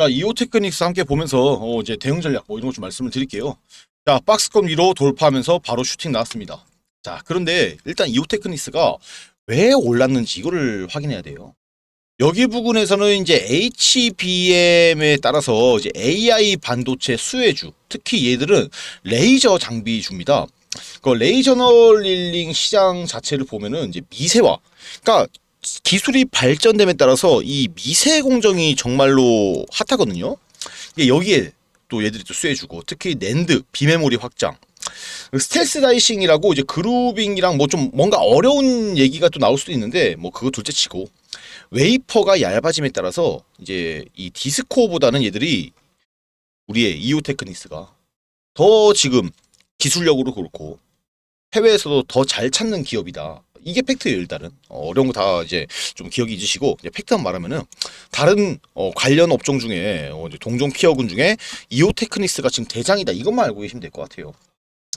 자, 이오 테크닉스 함께 보면서 어, 이제 대응 전략 뭐 이런 것 좀 말씀을 드릴게요. 자, 박스권 위로 돌파하면서 바로 슈팅 나왔습니다. 자, 그런데 일단 이오 테크닉스가 왜 올랐는지 이거를 확인해야 돼요. 여기 부분에서는 이제 HBM에 따라서 이제 AI 반도체 수혜주, 특히 얘들은 레이저 장비주입니다. 그 그러니까 레이저널 릴링 시장 자체를 보면은 이제 미세화, 그러니까 기술이 발전됨에 따라서 이 미세 공정이 정말로 핫하거든요. 여기에 또 얘들이 또 쇠주고 특히 낸드 비메모리 확장 스텔스 다이싱이라고 이제 그루빙이랑 뭐 좀 뭔가 어려운 얘기가 또 나올 수도 있는데 뭐 그거 둘째치고 웨이퍼가 얇아짐에 따라서 이제 이 디스코보다는 얘들이 우리의 이오 테크닉스가 더 지금 기술력으로 그렇고 해외에서도 더 잘 찾는 기업이다. 이게 팩트예요 일단은 어, 려운 거 다 이제 좀 기억이 잊으시고 이제 팩트만 말하면은 다른 어, 관련 업종 중에 어, 동종 피어군 중에 이오테크닉스가 지금 대장이다 이것만 알고 계시면 될 것 같아요.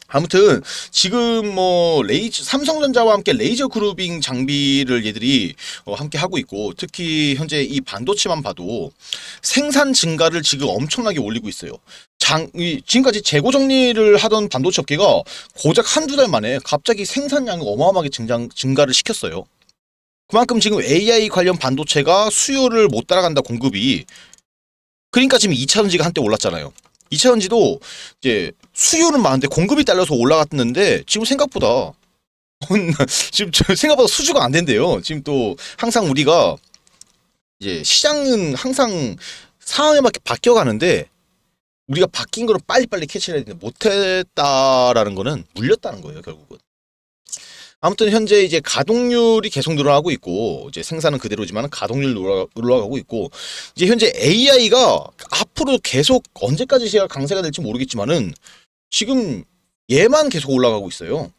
아무튼 지금 뭐 레이저 삼성전자와 함께 레이저 그루빙 장비를 얘들이 어, 함께 하고 있고 특히 현재 이 반도체만 봐도 생산 증가를 지금 엄청나게 올리고 있어요. 장, 이, 지금까지 재고 정리를 하던 반도체 업계가 고작 한두 달 만에 갑자기 생산량이 어마어마하게 증장, 증가를 시켰어요. 그만큼 지금 AI 관련 반도체가 수요를 못 따라간다 공급이 그러니까 지금 2차전지가 한때 올랐잖아요. 2차전지도 이제 수요는 많은데 공급이 딸려서 올라갔는데 지금 생각보다 지금 생각보다 수주가 안 된대요. 지금 또 항상 우리가 이제 시장은 항상 상황에 맞게 바뀌어 가는데 우리가 바뀐 거를 빨리빨리 캐치를 해야 되는데 못했다라는 거는 물렸다는 거예요 결국은 아무튼 현재 이제 가동률이 계속 늘어나고 있고 이제 생산은 그대로지만 가동률 올라가고 있고 이제 현재 AI가 앞으로 계속 언제까지 시가 강세가 될지 모르겠지만은 지금 얘만 계속 올라가고 있어요.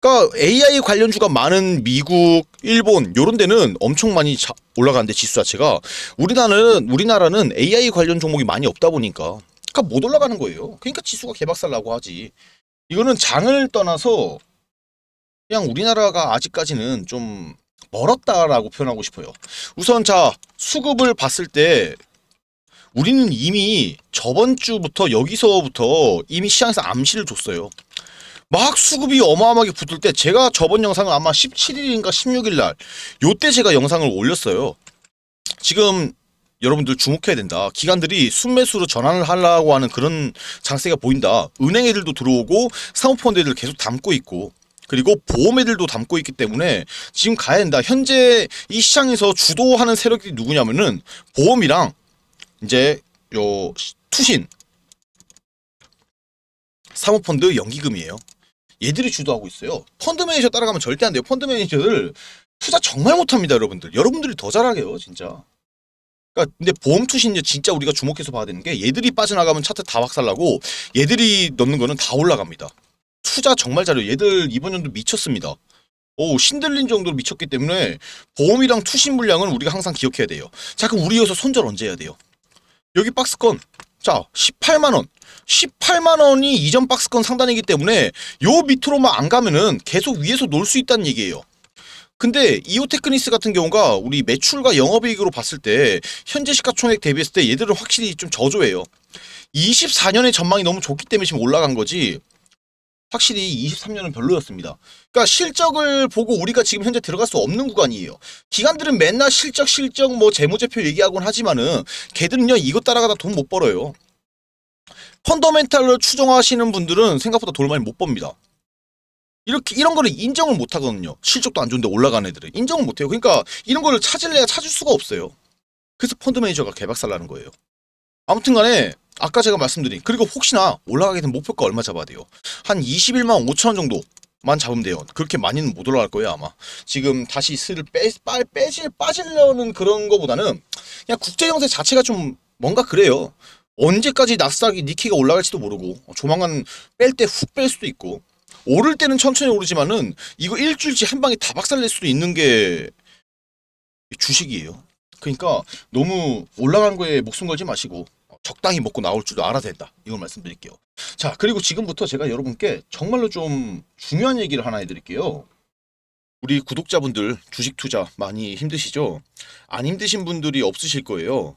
그러니까 AI 관련주가 많은 미국, 일본 요런 데는 엄청 많이 올라가는데 지수 자체가 우리나라는 우리나라는 AI 관련 종목이 많이 없다 보니까 그러니까 못 올라가는 거예요. 그러니까 지수가 개박살 나고 하지. 이거는 장을 떠나서 그냥 우리나라가 아직까지는 좀 멀었다라고 표현하고 싶어요. 우선 자 수급을 봤을 때 우리는 이미 저번 주부터 여기서부터 이미 시장에서 암시를 줬어요. 막 수급이 어마어마하게 붙을 때 제가 저번 영상을 아마 17일인가 16일 날 요때 제가 영상을 올렸어요. 지금 여러분들 주목해야 된다. 기관들이 순매수로 전환을 하려고 하는 그런 장세가 보인다. 은행애들도 들어오고 사모펀드들 계속 담고 있고 그리고 보험애들도 담고 있기 때문에 지금 가야 된다. 현재 이 시장에서 주도하는 세력이 누구냐면은 보험이랑 이제 요 투신 사모펀드 연기금이에요. 얘들이 주도하고 있어요. 펀드 매니저 따라가면 절대 안 돼요. 펀드 매니저들 투자 정말 못합니다, 여러분들. 여러분들이 더 잘하게요, 진짜. 그러니까 근데 보험 투신이 진짜 우리가 주목해서 봐야 되는 게 얘들이 빠져나가면 차트 다 박살나고 얘들이 넣는 거는 다 올라갑니다. 투자 정말 잘해요. 얘들 이번 연도 미쳤습니다. 오, 신들린 정도로 미쳤기 때문에 보험이랑 투신 물량은 우리가 항상 기억해야 돼요. 자, 그럼 우리 여기서 손절 언제 해야 돼요? 여기 박스권. 자, 18만원. 18만원이 이전 박스권 상단이기 때문에 요 밑으로만 안 가면은 계속 위에서 놀 수 있다는 얘기예요. 근데 이오테크니스 같은 경우가 우리 매출과 영업이익으로 봤을 때 현재 시가총액 대비했을 때 얘들을 확실히 좀 저조해요. 24년의 전망이 너무 좋기 때문에 지금 올라간 거지 확실히 23년은 별로였습니다. 그러니까 실적을 보고 우리가 지금 현재 들어갈 수 없는 구간이에요. 기관들은 맨날 실적 실적 뭐 재무제표 얘기하곤 하지만은 걔들은요 이것 따라가다 돈 못 벌어요. 펀더멘탈을 추정하시는 분들은 생각보다 돈을 많이 못 법니다. 이렇게 이런 거를 인정을 못 하거든요. 실적도 안 좋은데 올라가는 애들은 인정을 못 해요. 그러니까 이런 거를 찾을래야 찾을 수가 없어요. 그래서 펀드 매니저가 개박살 나는 거예요. 아무튼 간에 아까 제가 말씀드린 그리고 혹시나 올라가게 된 목표가 얼마 잡아야 돼요? 한 21만 5천원 정도만 잡으면 돼요. 그렇게 많이는 못 올라갈 거예요 아마. 지금 다시 슬 빼, 빠, 빼질, 빠질려는 그런 거보다는 그냥 국제정세 자체가 좀 뭔가 그래요. 언제까지 낯스닥이 니키가 올라갈지도 모르고 조만간 뺄 때 훅 뺄 수도 있고 오를 때는 천천히 오르지만은 이거 일주일치 한 방에 다 박살낼 수도 있는 게 주식이에요. 그러니까 너무 올라간 거에 목숨 걸지 마시고 적당히 먹고 나올 줄도 알아야 된다. 이걸 말씀드릴게요. 자, 그리고 지금부터 제가 여러분께 정말로 좀 중요한 얘기를 하나 해드릴게요. 우리 구독자분들 주식 투자 많이 힘드시죠? 안 힘드신 분들이 없으실 거예요.